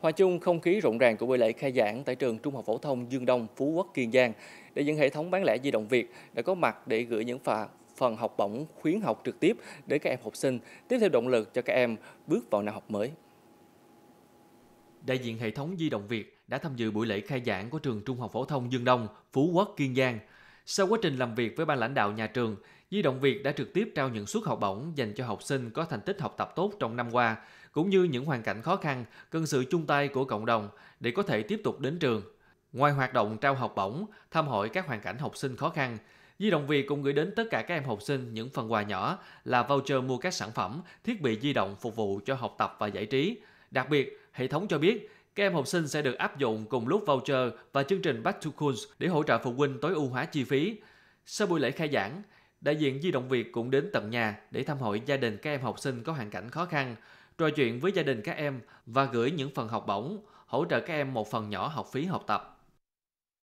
Hòa chung không khí rộn ràng của buổi lễ khai giảng tại trường Trung học phổ thông Dương Đông, Phú Quốc, Kiên Giang, để những hệ thống bán lẻ di động Việt đã có mặt để gửi những phà phần học bổng khuyến học trực tiếp để các em học sinh tiếp thêm động lực cho các em bước vào năm học mới. Đại diện hệ thống di động Việt đã tham dự buổi lễ khai giảng của trường Trung học phổ thông Dương Đông, Phú Quốc, Kiên Giang sau quá trình làm việc với ban lãnh đạo nhà trường, Di Động Việt đã trực tiếp trao những suất học bổng dành cho học sinh có thành tích học tập tốt trong năm qua, cũng như những hoàn cảnh khó khăn, cần sự chung tay của cộng đồng để có thể tiếp tục đến trường. Ngoài hoạt động trao học bổng, thăm hỏi các hoàn cảnh học sinh khó khăn, Di động Việt cũng gửi đến tất cả các em học sinh những phần quà nhỏ là voucher mua các sản phẩm, thiết bị di động phục vụ cho học tập và giải trí. Đặc biệt, hệ thống cho biết các em học sinh sẽ được áp dụng cùng lúc voucher và chương trình Back to Schools để hỗ trợ phụ huynh tối ưu hóa chi phí. Sau buổi lễ khai giảng, đại diện Di động Việt cũng đến tận nhà để thăm hỏi gia đình các em học sinh có hoàn cảnh khó khăn, trò chuyện với gia đình các em và gửi những phần học bổng, hỗ trợ các em một phần nhỏ học phí học tập.